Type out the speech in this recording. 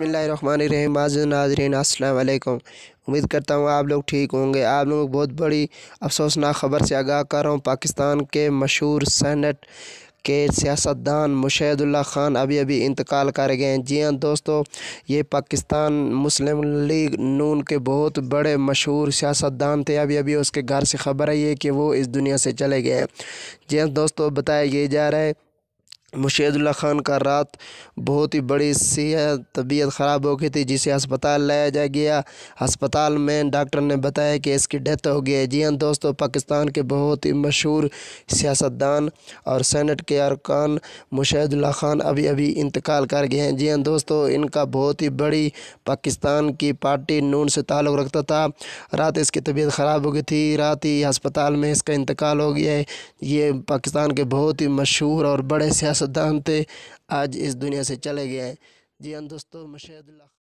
बसमिल्लाम नाजरीन असलकुम उम्मीद करता हूँ आप लोग ठीक होंगे आप लोग बहुत बड़ी अफसोसनाक ख़बर से आगाह कर रहा हूँ पाकिस्तान के मशहूर सैनट के सियासतदान मुशैदुल्ला ख़ान अभी अभी इंतकाल कर गए हैं जी हाँ दोस्तों ये पाकिस्तान मुस्लिम लीग नून के बहुत बड़े मशहूर सियासतदान थे अभी अभी उसके घर से ख़बर आई है कि वो इस दुनिया से चले गए हैं जी हाँ दोस्तों बताया ये जा रहा है मुशैदुल्ला खान का रात बहुत ही बड़ी सेहत तबीयत ख़राब हो गई थी जिसे अस्पताल लाया जा गया अस्पताल में डॉक्टर ने बताया कि इसकी डेथ हो गई है जी हाँ दोस्तों पाकिस्तान के बहुत ही मशहूर सियासतदान और सेनेट के अरकान मुशैदुल्ला खान अभी अभी इंतकाल कर गए हैं जी हाँ दोस्तों इनका बहुत ही बड़ी पाकिस्तान की पार्टी नून से ताल्लुक़ रखता था रात इसकी तबीयत ख़राब हो गई थी रात ही अस्पताल में इसका इंतकाल हो गया है ये पाकिस्तान के बहुत ही मशहूर और बड़े सियासत सद्दाम थे आज इस दुनिया से चले गए जी हाँ दोस्तों मशहदुल्ला